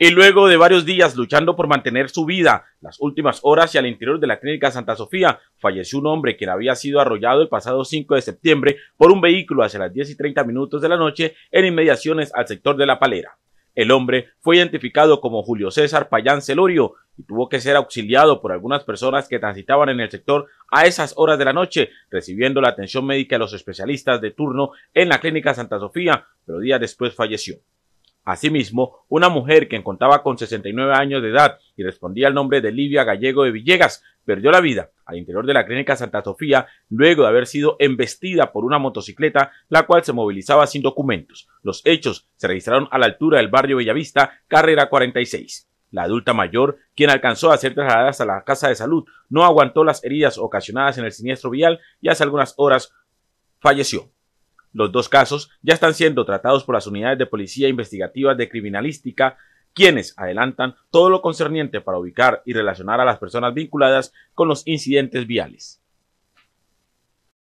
Y luego de varios días luchando por mantener su vida, las últimas horas y al interior de la clínica Santa Sofía, falleció un hombre quien había sido arrollado el pasado 5 de septiembre por un vehículo hacia las 10 y 30 minutos de la noche en inmediaciones al sector de La Palera. El hombre fue identificado como Julio César Payán Celorio y tuvo que ser auxiliado por algunas personas que transitaban en el sector a esas horas de la noche, recibiendo la atención médica de los especialistas de turno en la Clínica Santa Sofía, pero días después falleció. Asimismo, una mujer quien contaba con 69 años de edad y respondía al nombre de Livia Gallego de Villegas perdió la vida al interior de la clínica Santa Sofía luego de haber sido embestida por una motocicleta la cual se movilizaba sin documentos. Los hechos se registraron a la altura del barrio Bellavista, carrera 46. La adulta mayor, quien alcanzó a ser trasladada a la casa de salud, no aguantó las heridas ocasionadas en el siniestro vial y hace algunas horas falleció. Los dos casos ya están siendo tratados por las unidades de policía investigativa de criminalística, quienes adelantan todo lo concerniente para ubicar y relacionar a las personas vinculadas con los incidentes viales.